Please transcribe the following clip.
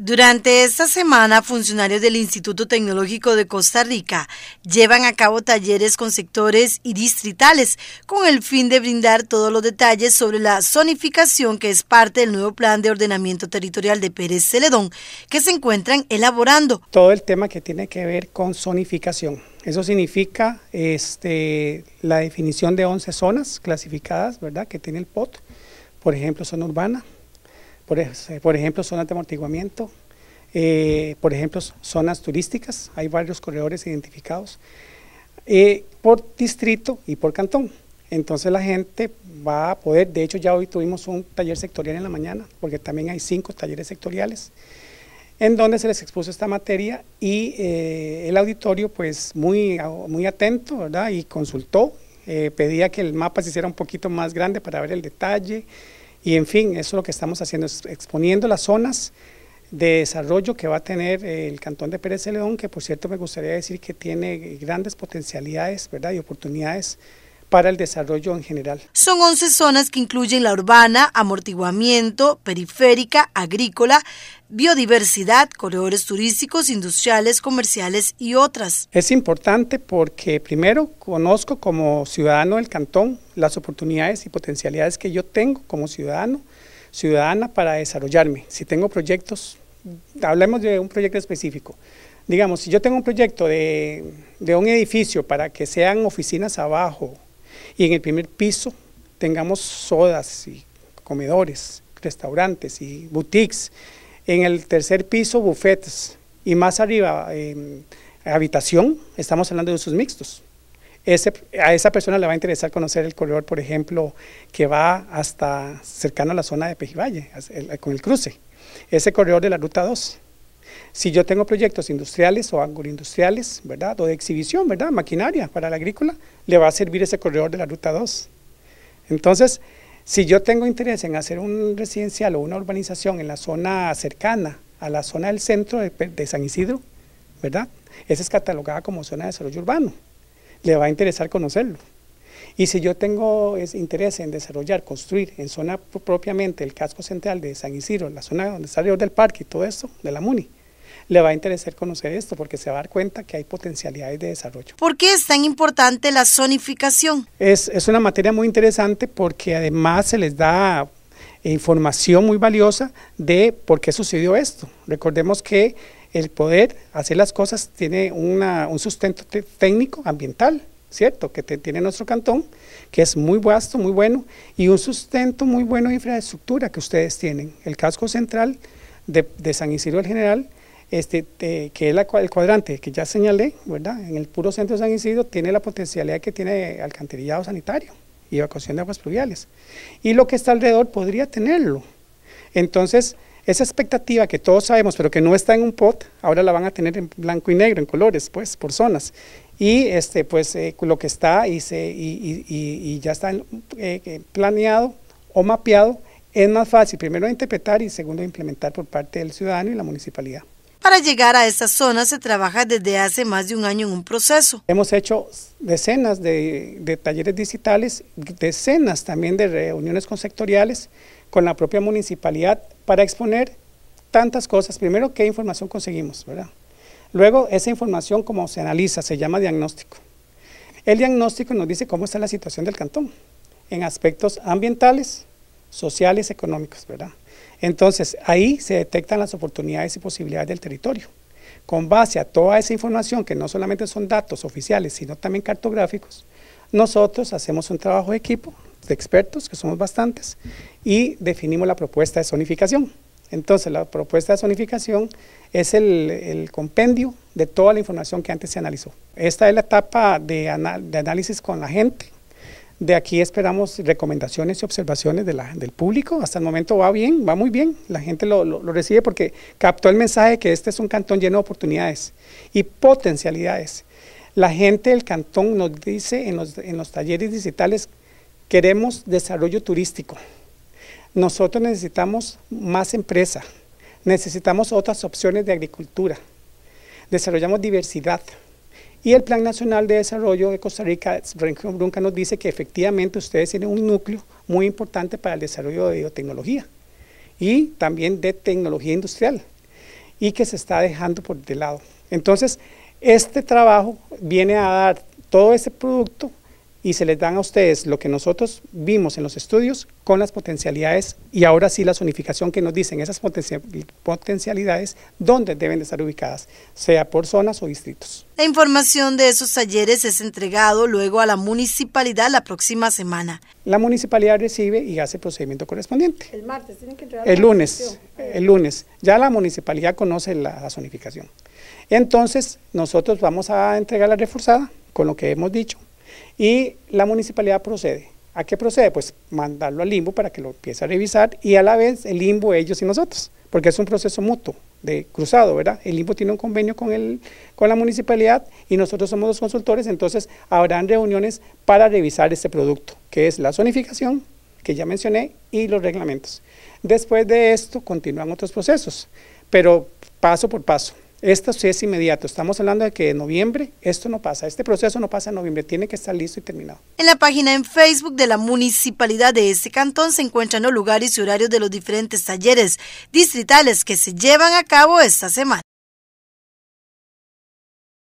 Durante esta semana, funcionarios del Instituto Tecnológico de Costa Rica llevan a cabo talleres con sectores y distritales con el fin de brindar todos los detalles sobre la zonificación que es parte del nuevo plan de ordenamiento territorial de Pérez Celedón que se encuentran elaborando. Todo el tema que tiene que ver con zonificación. Eso significa este, la definición de 11 zonas clasificadas ¿verdad? que tiene el POT, por ejemplo, zona urbana, eh, por, ejemplo, zonas de amortiguamiento, eh, por ejemplo, zonas turísticas, hay varios corredores identificados, eh, por distrito y por cantón. Entonces la gente va a poder, de hecho ya hoy tuvimos un taller sectorial en la mañana, porque también hay cinco talleres sectoriales, en donde se les expuso esta materia y el auditorio pues muy, muy atento, ¿verdad? Y consultó, pedía que el mapa se hiciera un poquito más grande para ver el detalle, y en fin, eso es lo que estamos haciendo, es exponiendo las zonas de desarrollo que va a tener eh, el Cantón de Pérez de León, que por cierto me gustaría decir que tiene grandes potencialidades ¿verdad? y oportunidades para el desarrollo en general. Son 11 zonas que incluyen la urbana, amortiguamiento, periférica, agrícola, biodiversidad, corredores turísticos, industriales, comerciales y otras. Es importante porque primero conozco como ciudadano del cantón las oportunidades y potencialidades que yo tengo como ciudadano, ciudadana para desarrollarme. Si tengo proyectos, hablemos de un proyecto específico. Digamos, si yo tengo un proyecto de, un edificio para que sean oficinas abajo, y en el primer piso tengamos sodas y comedores, restaurantes y boutiques, en el tercer piso bufetes y más arriba habitación, estamos hablando de usos mixtos. Ese, a esa persona le va a interesar conocer el corredor, por ejemplo, que va hasta cercano a la zona de Pejivalle, con el cruce, ese corredor de la Ruta 2. Si yo tengo proyectos industriales o agroindustriales, ¿verdad? O de exhibición, ¿verdad? Maquinaria para la agrícola, le va a servir ese corredor de la ruta 2. Entonces, si yo tengo interés en hacer un residencial o una urbanización en la zona cercana a la zona del centro de, San Isidro, ¿verdad? Esa es catalogada como zona de desarrollo urbano. Le va a interesar conocerlo. Y si yo tengo interés en desarrollar, construir en zona propiamente el casco central de San Isidro, la zona donde está alrededor del parque y todo eso, de la MUNI, le va a interesar conocer esto porque se va a dar cuenta que hay potencialidades de desarrollo. ¿Por qué es tan importante la zonificación? Es, una materia muy interesante porque además se les da información muy valiosa de por qué sucedió esto. Recordemos que el poder hacer las cosas tiene un sustento técnico ambiental, ¿cierto? Que tiene nuestro cantón, que es muy vasto, muy bueno, y un sustento muy bueno de infraestructura que ustedes tienen. El casco central de, de San Isidro del General este, que es el cuadrante que ya señalé, ¿verdad? En el puro centro de San Isidro tiene la potencialidad que tiene alcantarillado sanitario y evacuación de aguas pluviales. Y lo que está alrededor podría tenerlo. Entonces, esa expectativa que todos sabemos, pero que no está en un pot, ahora la van a tener en blanco y negro, en colores, pues, por zonas. Y este, pues, eh, lo que está y, se, y, ya está eh, eh, planeado o mapeado, es más fácil, primero, interpretar y segundo, implementar por parte del ciudadano y la municipalidad. Para llegar a esta zona se trabaja desde hace más de un año en un proceso. Hemos hecho decenas de, talleres digitales, decenas también de reuniones con sectoriales, con la propia municipalidad, para exponer tantas cosas. Primero, qué información conseguimos, ¿verdad? Luego, esa información como se analiza, se llama diagnóstico. El diagnóstico nos dice cómo está la situación del cantón en aspectos ambientales, sociales, económicos, ¿verdad? Entonces, ahí se detectan las oportunidades y posibilidades del territorio. Con base a toda esa información, que no solamente son datos oficiales, sino también cartográficos, nosotros hacemos un trabajo de equipo, de expertos, que somos bastantes, y definimos la propuesta de zonificación. Entonces, la propuesta de zonificación es el, compendio de toda la información que antes se analizó. Esta es la etapa de análisis con la gente, de aquí esperamos recomendaciones y observaciones del público. Hasta el momento va bien, va muy bien. La gente lo, recibe porque captó el mensaje que este es un cantón lleno de oportunidades y potencialidades. La gente del cantón nos dice en los, en los talleres digitales, queremos desarrollo turístico. Nosotros necesitamos más empresa, necesitamos otras opciones de agricultura, desarrollamos diversidad. Y el Plan Nacional de Desarrollo de Costa Rica, Renzo Brunca, nos dice que efectivamente ustedes tienen un núcleo muy importante para el desarrollo de biotecnología y también de tecnología industrial y que se está dejando por de lado. Entonces, este trabajo viene a dar todo ese producto y se les dan a ustedes lo que nosotros vimos en los estudios con las potencialidades y ahora sí la zonificación que nos dicen esas potencialidades, dónde deben de estar ubicadas, sea por zonas o distritos. La información de esos talleres es entregado luego a la municipalidad la próxima semana. La municipalidad recibe y hace el procedimiento correspondiente. El martes tienen que entregar. El lunes, el lunes. Ya la municipalidad conoce la, la zonificación. Entonces, nosotros vamos a entregar la reforzada con lo que hemos dicho y la municipalidad procede. ¿A qué procede? Pues mandarlo al limbo para que lo empiece a revisar y a la vez el limbo ellos y nosotros, porque es un proceso mutuo, de cruzado, ¿verdad? El limbo tiene un convenio con, con la municipalidad y nosotros somos los consultores, entonces habrán reuniones para revisar este producto, que es la zonificación, que ya mencioné, y los reglamentos. Después de esto continúan otros procesos, pero paso por paso. Esto sí es inmediato, estamos hablando de que en noviembre esto no pasa, este proceso no pasa en noviembre, tiene que estar listo y terminado. En la página en Facebook de la municipalidad de este cantón se encuentran los lugares y horarios de los diferentes talleres distritales que se llevan a cabo esta semana.